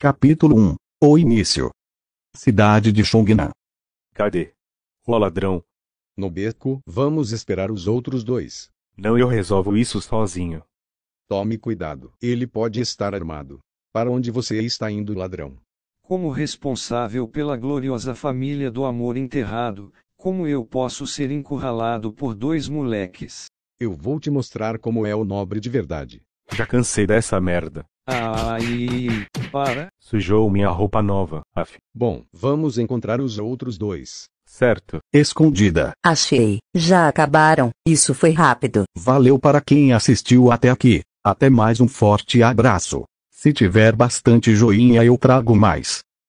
Capítulo 1 O Início Cidade de Xongna. Cadê? O ladrão. No beco, vamos esperar os outros dois. Não, eu resolvo isso sozinho. Tome cuidado, ele pode estar armado. Para onde você está indo, ladrão? Como responsável pela gloriosa família do amor enterrado, como eu posso ser encurralado por dois moleques? Eu vou te mostrar como é o nobre de verdade. Já cansei dessa merda. Ai. Para. Sujou minha roupa nova, af. Bom, vamos encontrar os outros dois. Certo. Escondida. Achei. Já acabaram. Isso foi rápido. Valeu para quem assistiu até aqui. Até mais um forte abraço. Se tiver bastante joinha eu trago mais.